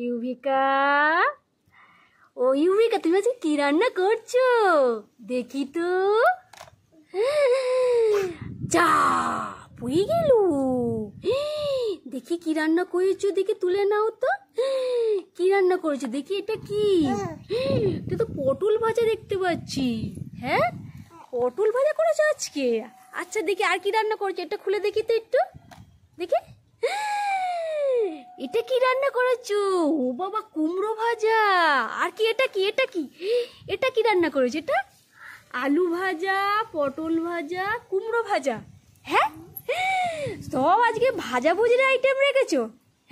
ইউভিকা ও ইউভিকা তুমি আজকে কি রান্না করছো দেখি তো যা পুই গেল দেখি কি রান্না করেছো দেখি তুলে নাও তো কি রান্না করেছো দেখি এটা কি তুই তো পটল ভাজা দেখতে পাচ্ছি হ্যাঁ পটল ভাজা করেছো আজকে আচ্ছা দেখি আর কি রান্না করেছো এটা খুলে দেখি তো একটু দেখি এটা কি রান্না করেছো ও বাবা কুমড়ো ভাজা আর কি এটা কি এটা কি এটা কি রান্না করেছো এটা আলু ভাজা পটল ভাজা কুমড়ো ভাজা হ্যাঁ সব আজকে ভাজা ভুজির আইটেম রেখেছো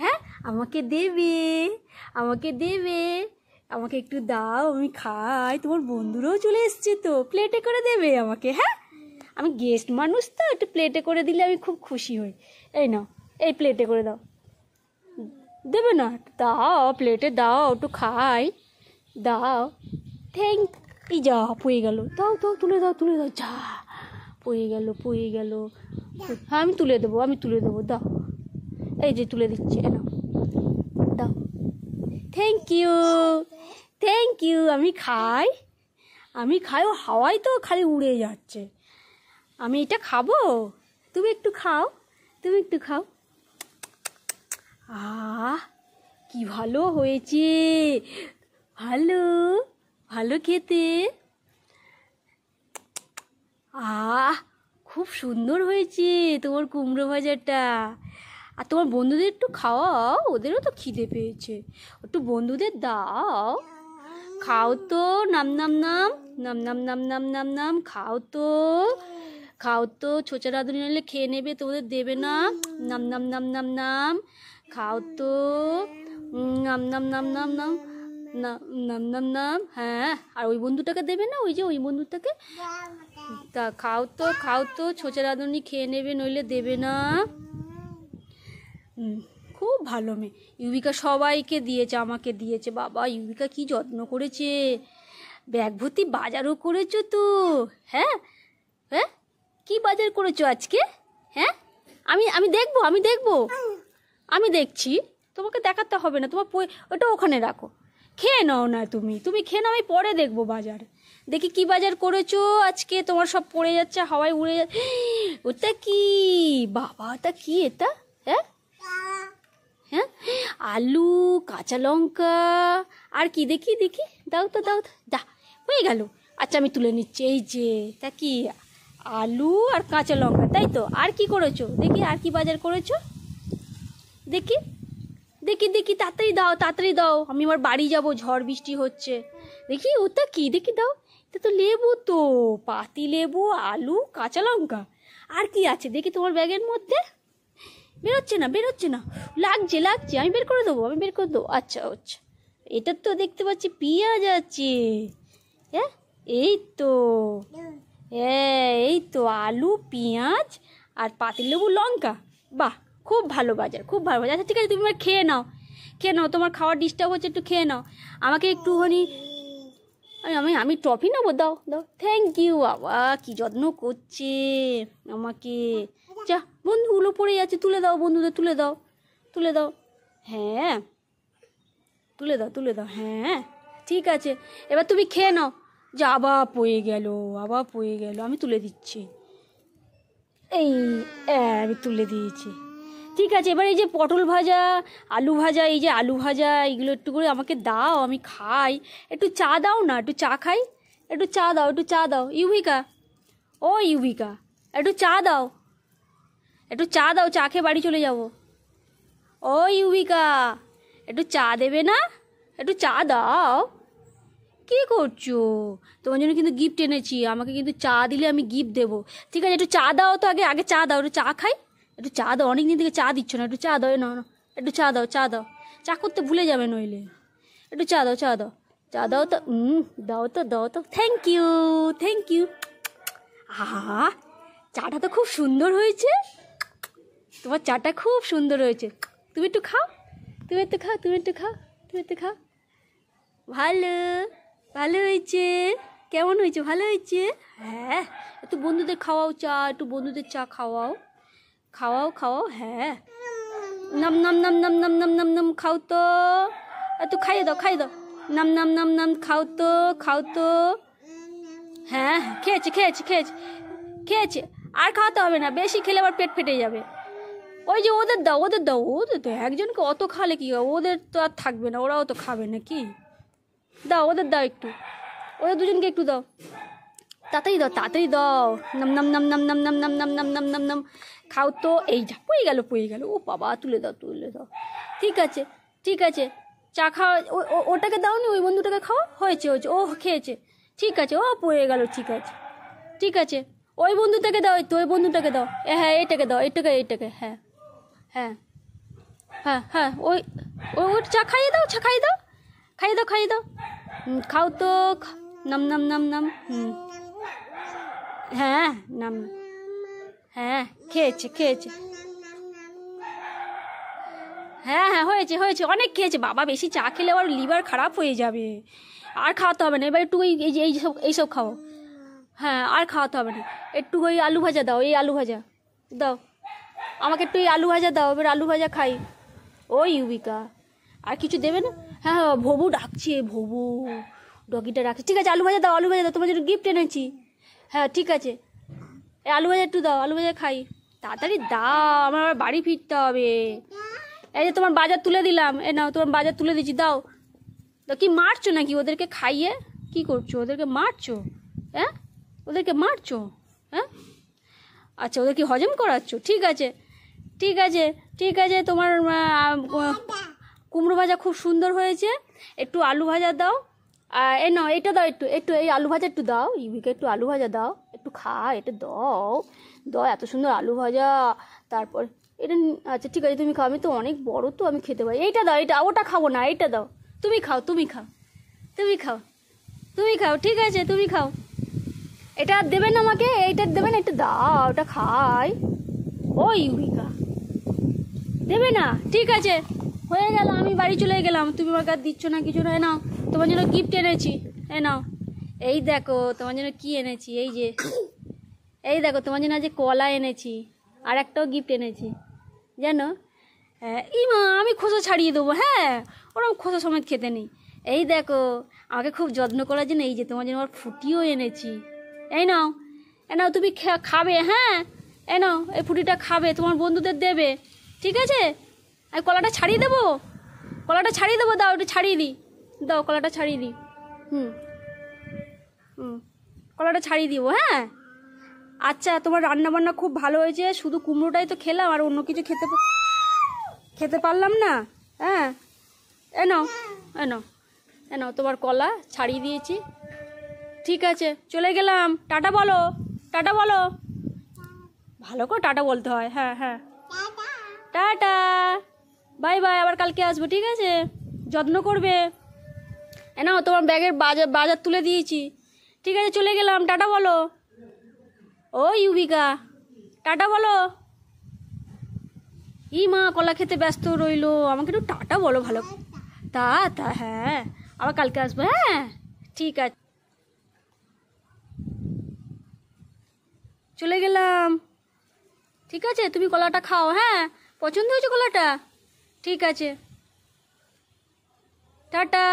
হ্যাঁ আমাকে দেবে আমাকে দেবে আমাকে একটু দাও আমি খাই তোমার বন্ধুরাও চলে এসছে তো প্লেটে করে দেবে আমাকে হ্যাঁ আমি গেস্ট মানুষ তো একটু প্লেটে করে দিলে আমি খুব খুশি হই এই নাও এই প্লেটে করে দাও দেবে না দাও প্লেটে দাও একটু খাই দাও থ্যাংক এই যা পুয়ে গেল দাও দাও তুলে দাও তুলে দাও যা পুয়ে গেল পুয়ে গেল হ্যাঁ আমি তুলে দেবো আমি তুলে দেবো দাও এই যে তুলে দিচ্ছে না দাও থ্যাংক ইউ থ্যাংক ইউ আমি খাই আমি খাই ও হাওয়াই তো খালি উড়ে যাচ্ছে আমি এটা খাবো তুমি একটু খাও তুমি একটু খাও আ কি ভালো হয়েছে ভালো ভালো খেতে আহ খুব সুন্দর হয়েছে তোমার কুমড়ো ভাজাটা আর তোমার বন্ধুদের একটু খাওয়াও ওদেরও তো খিদে পেয়েছে একটু বন্ধুদের দাও খাও তো নাম নাম নাম নাম নাম নাম নাম নাম নাম খাও তো খাও তো ছোচা রাধুনি নিলে খেয়ে নেবে তোমাদের দেবে না নাম নাম নাম নাম নাম খাও তো নাম নাম নাম নাম নাম নাম নাম নাম হ্যাঁ আর ওই বন্ধুটাকে দেবে না ওই যে ওই বন্ধুটাকে তা খাও তো খাও তো ছোচা রাঁধুনি খেয়ে নেবে নইলে দেবে না খুব ভালো মেয়ে ইউবিকা সবাইকে দিয়েছে আমাকে দিয়েছে বাবা ইউবিকা কি যত্ন করেছে ব্যাগ ভর্তি বাজারও করেছো তো হ্যাঁ হ্যাঁ কি বাজার করেছো আজকে হ্যাঁ আমি আমি দেখবো আমি দেখবো আমি দেখছি তোমাকে দেখাতে হবে না তোমার ওটা ওখানে রাখো খেয়ে নাও না তুমি তুমি খেয়ে নাও আমি পরে দেখবো বাজার দেখি কি বাজার করেছো আজকে তোমার সব পড়ে যাচ্ছে হাওয়ায় উড়ে যাচ্ছে ওটা কি বাবা ওটা কি এটা হ্যাঁ হ্যাঁ আলু কাঁচা লঙ্কা আর কি দেখি দেখি দাও তো দাও তো দা হয়ে গেল আচ্ছা আমি তুলে নিচ্ছি এই যে তা কি আলু আর কাঁচা লঙ্কা তাই তো আর কি করেছো দেখি আর কি বাজার করেছো দেখি দেখি দেখি তাড়াতাড়ি দাও তাড়াতাড়ি দাও আমি আমার বাড়ি যাব ঝড় বৃষ্টি হচ্ছে দেখি ওটা কি দেখি দাও এটা তো লেবু তো পাতি লেবু আলু কাঁচা লঙ্কা আর কি আছে দেখি তোমার ব্যাগের মধ্যে বেরোচ্ছে না বেরোচ্ছে না লাগছে লাগছে আমি বের করে দেবো আমি বের করে দেবো আচ্ছা আচ্ছা এটা তো দেখতে পাচ্ছি পেঁয়াজ আছে হ্যাঁ এই তো হ্যাঁ এই তো আলু পেঁয়াজ আর লেবু লঙ্কা বাহ খুব ভালো বাজার খুব ভালো বাজার আচ্ছা ঠিক আছে তুমি এবার খেয়ে নাও খেয়ে নাও তোমার খাওয়ার ডিস্টার্ব হচ্ছে একটু খেয়ে নাও আমাকে একটুখানি আমি আমি ট্রফি নেবো দাও দাও থ্যাংক ইউ বাবা কী যত্ন করছে আমাকে যা বন্ধুগুলো পড়ে যাচ্ছে তুলে দাও বন্ধুদের তুলে দাও তুলে দাও হ্যাঁ তুলে দাও তুলে দাও হ্যাঁ ঠিক আছে এবার তুমি খেয়ে নাও যা আবার পয়ে গেল আবার পয়ে গেল আমি তুলে দিচ্ছি এই আমি তুলে দিয়েছি ঠিক আছে এবার এই যে পটল ভাজা আলু ভাজা এই যে আলু ভাজা এইগুলো একটু করে আমাকে দাও আমি খাই একটু চা দাও না একটু চা খাই একটু চা দাও একটু চা দাও ইউভিকা ও ইউভিকা একটু চা দাও একটু চা দাও চা খেয়ে বাড়ি চলে যাব ও ইউভিকা একটু চা দেবে না একটু চা দাও কি করছো তোমার জন্য কিন্তু গিফট এনেছি আমাকে কিন্তু চা দিলে আমি গিফট দেবো ঠিক আছে একটু চা দাও তো আগে আগে চা দাও একটু চা খাই একটু চা দাও অনেক দিন থেকে চা দিচ্ছ না একটু চা দাও না একটু চা দাও চা দাও চা করতে ভুলে যাবে নইলে একটু চা দাও চা দাও চা দাও তো দাও তো দাও তো থ্যাংক ইউ থ্যাংক ইউ আহা চাটা তো খুব সুন্দর হয়েছে তোমার চাটা খুব সুন্দর হয়েছে তুমি একটু খাও তুমি একটু খাও তুমি একটু খাও তুমি একটু খাও ভালো ভালো হয়েছে কেমন হয়েছে ভালো হয়েছে হ্যাঁ একটু বন্ধুদের খাওয়াও চা একটু বন্ধুদের চা খাওয়াও খাওয়াও খাওয়াও হ্যাঁ নাম নাম নাম নাম নাম নাম নাম নাম খাও তো একটু খাইয়ে দাও খাইয়ে দাও নাম নাম নাম নাম খাও তো খাও তো হ্যাঁ খেয়েছি হ্যাঁ, খেয়েছি খেয়েছি খেয়েছি আর খাওয়াতে হবে না বেশি খেলে আবার পেট ফেটে যাবে ওই যে ওদের দাও ওদের দাও ওদের তো একজনকে অত খালে কি ওদের তো আর থাকবে না ওরাও তো খাবে না কি দাও ওদের দাও একটু ওদের দুজনকে একটু দাও তাড়াতাড়ি দাও তাড়াতাড়ি দাও নাম নাম নাম নাম নাম নাম নাম নাম নাম নাম নাম নাম খাও তো এইটা পয়ে গেল পয়ে গেল ও বাবা তুলে দাও তুলে দাও ঠিক আছে ঠিক আছে চা খাওয়া ওটাকে দাও নি ওই বন্ধুটাকে খাও হয়েছে হয়েছে ও খেয়েছে ঠিক আছে ও পড়ে গেল ঠিক আছে ঠিক আছে ওই বন্ধুটাকে দাও তো ওই বন্ধুটাকে দাও হ্যাঁ এটাকে দাও এটাকে এটাকে হ্যাঁ হ্যাঁ হ্যাঁ হ্যাঁ ওই ওই ওই চা খাইয়ে দাও চা খাইয়ে দাও খাইয়ে দাও খাইয়ে দাও খাও তো নাম নাম নাম নাম হুম হ্যাঁ নাম হ্যাঁ খেয়েছে খেয়েছে হ্যাঁ হ্যাঁ হয়েছে হয়েছে অনেক খেয়েছে বাবা বেশি চা খেলে আবার লিভার খারাপ হয়ে যাবে আর খাওয়াতে হবে না এবার একটু এই এই সব এইসব খাও হ্যাঁ আর খাওয়াতে হবে না একটু ওই আলু ভাজা দাও এই আলু ভাজা দাও আমাকে একটু এই আলু ভাজা দাও এবার আলু ভাজা খাই ওই ইউবিকা আর কিছু দেবে না হ্যাঁ হ্যাঁ ভবু ডাকছে ভবু ডগিটা ডাকছে ঠিক আছে আলু ভাজা দাও আলু ভাজা দাও তোমার জন্য গিফট এনেছি হ্যাঁ ঠিক আছে আলু ভাজা একটু দাও আলু ভাজা খাই তাড়াতাড়ি দাও আমার আবার বাড়ি ফিরতে হবে এই যে তোমার বাজার তুলে দিলাম এ নাও তোমার বাজার তুলে দিচ্ছি দাও তো কি মারছো নাকি ওদেরকে খাইয়ে কি করছো ওদেরকে মারছো হ্যাঁ ওদেরকে মারছো হ্যাঁ আচ্ছা ওদের কি হজম করাচ্ছ ঠিক আছে ঠিক আছে ঠিক আছে তোমার কুমড়ো ভাজা খুব সুন্দর হয়েছে একটু আলু ভাজা দাও আর এ নয় এটা দাও একটু একটু এই আলু ভাজা একটু দাও ইউকে একটু আলু ভাজা দাও একটু খা এটা দাও দাও এত সুন্দর আলু ভাজা তারপর এটা আচ্ছা ঠিক আছে তুমি খাও আমি তো অনেক বড় তো আমি খেতে পারি এইটা দাও এটা ওটা খাবো না এইটা দাও তুমি খাও তুমি খাও তুমি খাও তুমি খাও ঠিক আছে তুমি খাও এটা আর দেবেন আমাকে এইটা দেবেন একটু দাও ওটা খাই ও ইউরিকা দেবে না ঠিক আছে হয়ে গেল আমি বাড়ি চলে গেলাম তুমি আমাকে আর দিচ্ছ না কিছু না নাও তোমার জন্য গিফট এনেছি এ নাও এই দেখো তোমার জন্য কি এনেছি এই যে এই দেখো তোমার জন্য আজ কলা এনেছি আর একটাও গিফট এনেছি জানো ইমা আমি খোসা ছাড়িয়ে দেবো হ্যাঁ ওরকম খোসা সময় খেতে নেই এই দেখো আমাকে খুব যত্ন করার জন্য এই যে তোমার জন্য আমার ফুটিও এনেছি এই নাও এ নাও তুমি খাবে হ্যাঁ এ নাও এই ফুটিটা খাবে তোমার বন্ধুদের দেবে ঠিক আছে আমি কলাটা ছাড়িয়ে দেবো কলাটা ছাড়িয়ে দেবো দাও ওটা ছাড়িয়ে দিই দাও কলাটা ছাড়িয়ে দিই হুম হুম কলাটা ছাড়িয়ে দিব হ্যাঁ আচ্ছা তোমার রান্নাবান্না খুব ভালো হয়েছে শুধু কুমড়োটাই তো খেলাম আর অন্য কিছু খেতে খেতে পারলাম না হ্যাঁ এনো এনো এনো তোমার কলা ছাড়িয়ে দিয়েছি ঠিক আছে চলে গেলাম টাটা বলো টাটা বলো ভালো করে টাটা বলতে হয় হ্যাঁ হ্যাঁ টাটা বাই বাই আবার কালকে আসবো ঠিক আছে যত্ন করবে এনাও তোমার ব্যাগের বাজার বাজার তুলে দিয়েছি ঠিক আছে চলে গেলাম টাটা বলো ও ইউবিকা টাটা বলো ই মা কলা খেতে ব্যস্ত রইলো আমাকে একটু টাটা বলো ভালো তা তা হ্যাঁ আবার কালকে আসবো হ্যাঁ ঠিক আছে চলে গেলাম ঠিক আছে তুমি কলাটা খাও হ্যাঁ পছন্দ হয়েছে কলাটা ঠিক আছে টাটা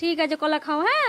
ঠিক আছে কলা খাও হ্যাঁ